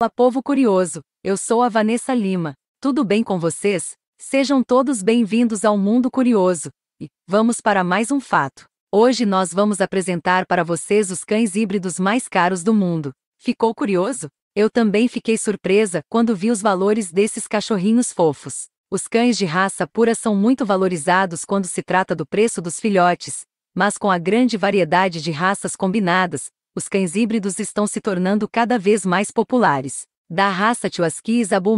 Olá, povo curioso! Eu sou a Vanessa Lima. Tudo bem com vocês? Sejam todos bem-vindos ao Mundo Curioso. E vamos para mais um fato. Hoje nós vamos apresentar para vocês os cães híbridos mais caros do mundo. Ficou curioso? Eu também fiquei surpresa quando vi os valores desses cachorrinhos fofos. Os cães de raça pura são muito valorizados quando se trata do preço dos filhotes, mas com a grande variedade de raças combinadas, os cães híbridos estão se tornando cada vez mais populares. Da raça Chuaskis a Bull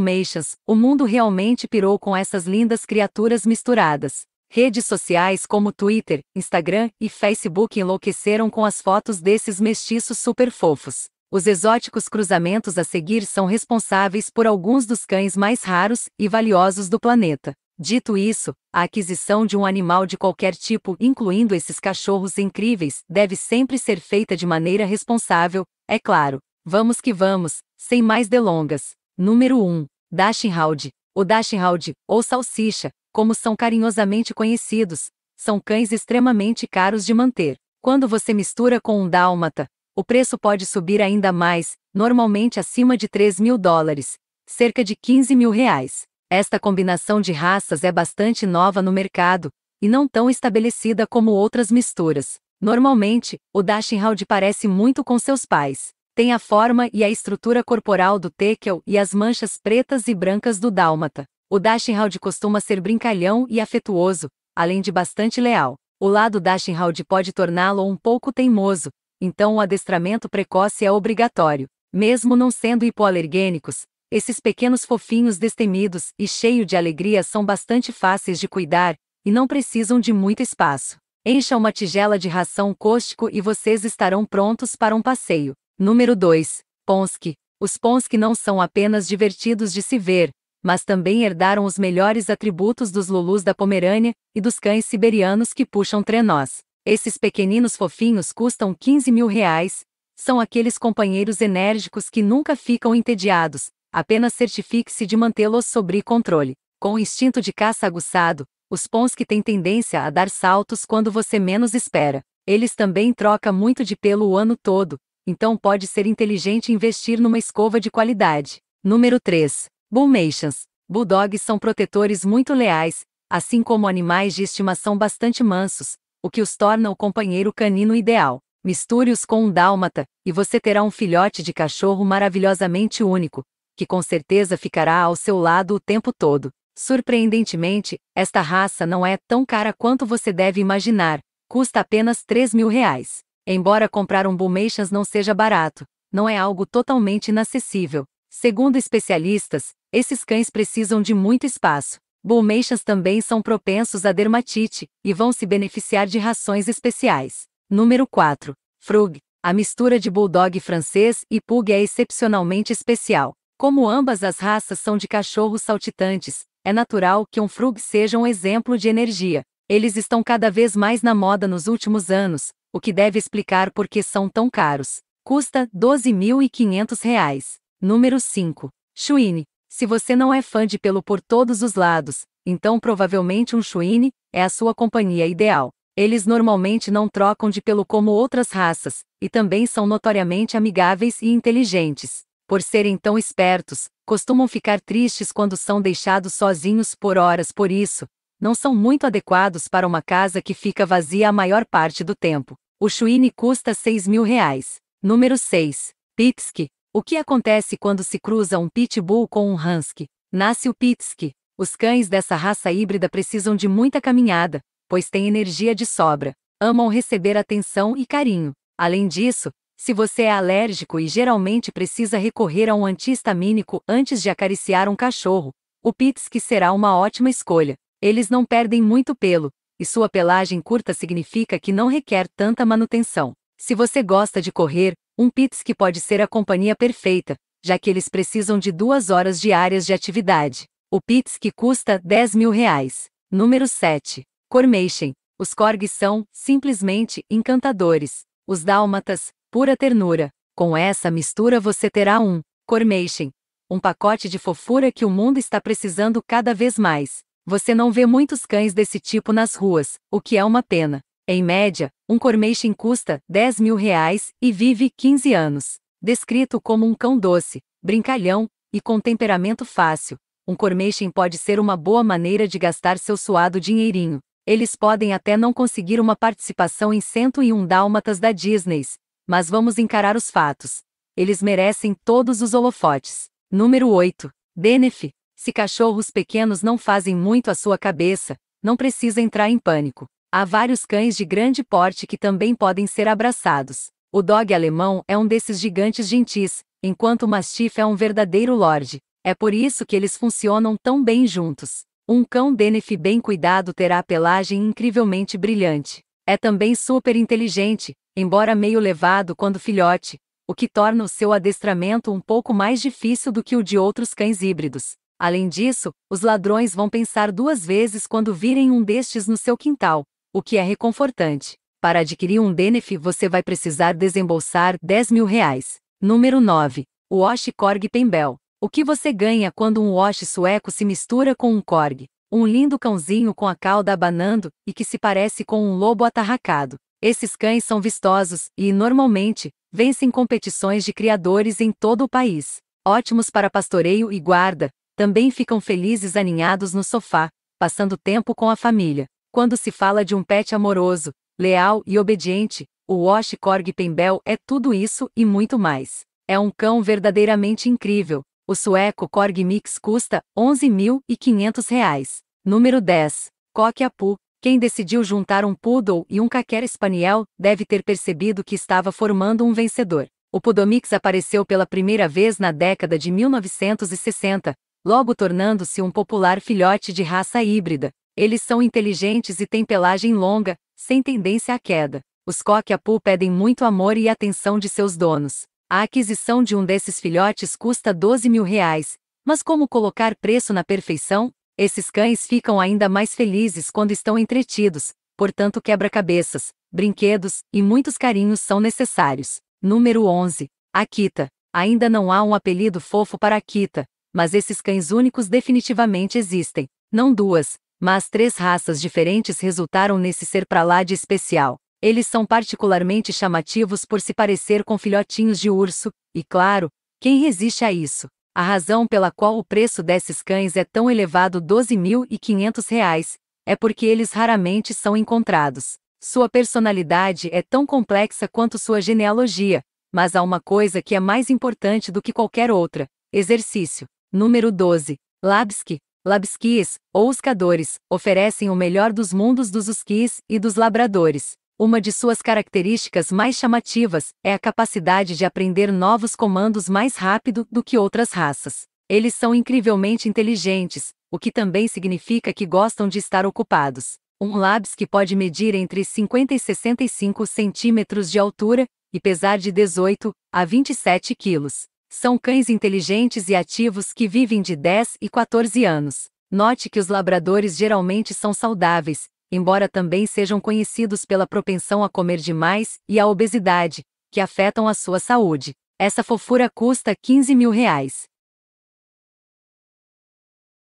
o mundo realmente pirou com essas lindas criaturas misturadas. Redes sociais como Twitter, Instagram e Facebook enlouqueceram com as fotos desses mestiços super fofos. Os exóticos cruzamentos a seguir são responsáveis por alguns dos cães mais raros e valiosos do planeta. Dito isso, a aquisição de um animal de qualquer tipo, incluindo esses cachorros incríveis, deve sempre ser feita de maneira responsável, é claro. Vamos que vamos, sem mais delongas. Número 1. Dachshund. O Dachshund, ou salsicha, como são carinhosamente conhecidos, são cães extremamente caros de manter. Quando você mistura com um dálmata, o preço pode subir ainda mais, normalmente acima de 3 mil dólares, cerca de 15 mil reais. Esta combinação de raças é bastante nova no mercado e não tão estabelecida como outras misturas. Normalmente, o Dachshund parece muito com seus pais. Tem a forma e a estrutura corporal do Tekel e as manchas pretas e brancas do Dálmata. O Dachshund costuma ser brincalhão e afetuoso, além de bastante leal. O lado Dachshund pode torná-lo um pouco teimoso, então o adestramento precoce é obrigatório. Mesmo não sendo hipoalergênicos, esses pequenos fofinhos destemidos e cheios de alegria são bastante fáceis de cuidar e não precisam de muito espaço. Encha uma tigela de ração cóstico e vocês estarão prontos para um passeio. Número 2. Ponsky. Os Ponsky não são apenas divertidos de se ver, mas também herdaram os melhores atributos dos lulus da Pomerânia e dos cães siberianos que puxam trenós. Esses pequeninos fofinhos custam 15 mil reais, são aqueles companheiros enérgicos que nunca ficam entediados, Apenas certifique-se de mantê-los sob controle. Com o instinto de caça aguçado, os pons que têm tendência a dar saltos quando você menos espera. Eles também trocam muito de pelo o ano todo, então pode ser inteligente investir numa escova de qualidade. Número 3. Bullmations. Bulldogs são protetores muito leais, assim como animais de estimação bastante mansos, o que os torna o companheiro canino ideal. Misture-os com um dálmata, e você terá um filhote de cachorro maravilhosamente único, que com certeza ficará ao seu lado o tempo todo. Surpreendentemente, esta raça não é tão cara quanto você deve imaginar, custa apenas 3 mil reais. Embora comprar um Bullmations não seja barato, não é algo totalmente inacessível. Segundo especialistas, esses cães precisam de muito espaço. Bullmations também são propensos à dermatite e vão se beneficiar de rações especiais. Número 4. Frug. A mistura de bulldog francês e pug é excepcionalmente especial. Como ambas as raças são de cachorros saltitantes, é natural que um frug seja um exemplo de energia. Eles estão cada vez mais na moda nos últimos anos, o que deve explicar por que são tão caros. Custa R$ 12.500. Número 5. Chuine. Se você não é fã de pelo por todos os lados, então provavelmente um Chuine é a sua companhia ideal. Eles normalmente não trocam de pelo como outras raças, e também são notoriamente amigáveis e inteligentes por serem tão espertos, costumam ficar tristes quando são deixados sozinhos por horas por isso, não são muito adequados para uma casa que fica vazia a maior parte do tempo. O Chuine custa 6 mil reais. Número 6. Pitsky. O que acontece quando se cruza um pitbull com um husky? Nasce o Pitsky. Os cães dessa raça híbrida precisam de muita caminhada, pois têm energia de sobra. Amam receber atenção e carinho. Além disso, se você é alérgico e geralmente precisa recorrer a um antihistamínico antes de acariciar um cachorro, o Pitsky será uma ótima escolha. Eles não perdem muito pelo, e sua pelagem curta significa que não requer tanta manutenção. Se você gosta de correr, um Pitsky pode ser a companhia perfeita, já que eles precisam de duas horas diárias de atividade. O Pitsky custa 10 mil reais. Número 7. Cormation. Os Korgs são, simplesmente, encantadores. Os dálmatas, pura ternura. Com essa mistura você terá um cormation, um pacote de fofura que o mundo está precisando cada vez mais. Você não vê muitos cães desse tipo nas ruas, o que é uma pena. Em média, um cormation custa 10 mil reais e vive 15 anos. Descrito como um cão doce, brincalhão e com temperamento fácil, um cormation pode ser uma boa maneira de gastar seu suado dinheirinho. Eles podem até não conseguir uma participação em 101 Dálmatas da Disney, mas vamos encarar os fatos. Eles merecem todos os holofotes. Número 8. Denef. Se cachorros pequenos não fazem muito a sua cabeça, não precisa entrar em pânico. Há vários cães de grande porte que também podem ser abraçados. O dog alemão é um desses gigantes gentis, enquanto o mastiff é um verdadeiro lorde. É por isso que eles funcionam tão bem juntos. Um cão Denef bem cuidado terá pelagem incrivelmente brilhante. É também super inteligente, embora meio levado quando filhote, o que torna o seu adestramento um pouco mais difícil do que o de outros cães híbridos. Além disso, os ladrões vão pensar duas vezes quando virem um destes no seu quintal, o que é reconfortante. Para adquirir um DNF você vai precisar desembolsar 10 mil reais. Número 9. Wash Korg Pembel. O que você ganha quando um Wash sueco se mistura com um Korg? Um lindo cãozinho com a cauda abanando e que se parece com um lobo atarracado. Esses cães são vistosos e, normalmente, vencem competições de criadores em todo o país. Ótimos para pastoreio e guarda, também ficam felizes aninhados no sofá, passando tempo com a família. Quando se fala de um pet amoroso, leal e obediente, o Wash Korg Pembel é tudo isso e muito mais. É um cão verdadeiramente incrível. O sueco Korg Mix custa R$ 11.500. Número 10. Coque Apu, quem decidiu juntar um poodle e um caquer spaniel deve ter percebido que estava formando um vencedor. O Podomix apareceu pela primeira vez na década de 1960, logo tornando-se um popular filhote de raça híbrida. Eles são inteligentes e têm pelagem longa, sem tendência à queda. Os cockapoo pedem muito amor e atenção de seus donos. A aquisição de um desses filhotes custa 12 mil reais, mas como colocar preço na perfeição, esses cães ficam ainda mais felizes quando estão entretidos, portanto, quebra-cabeças, brinquedos e muitos carinhos são necessários. Número 11. Akita. Ainda não há um apelido fofo para Akita, mas esses cães únicos definitivamente existem. Não duas, mas três raças diferentes resultaram nesse ser pra lá de especial. Eles são particularmente chamativos por se parecer com filhotinhos de urso, e claro, quem resiste a isso? A razão pela qual o preço desses cães é tão elevado R$ 12.500 é porque eles raramente são encontrados. Sua personalidade é tão complexa quanto sua genealogia, mas há uma coisa que é mais importante do que qualquer outra: exercício. Número 12. Labski. Labskis, ou os cadores, oferecem o melhor dos mundos dos huskies e dos labradores. Uma de suas características mais chamativas é a capacidade de aprender novos comandos mais rápido do que outras raças. Eles são incrivelmente inteligentes, o que também significa que gostam de estar ocupados. Um Labs que pode medir entre 50 e 65 centímetros de altura e pesar de 18 a 27 quilos. São cães inteligentes e ativos que vivem de 10 e 14 anos. Note que os labradores geralmente são saudáveis embora também sejam conhecidos pela propensão a comer demais e à obesidade, que afetam a sua saúde. Essa fofura custa 15 mil reais.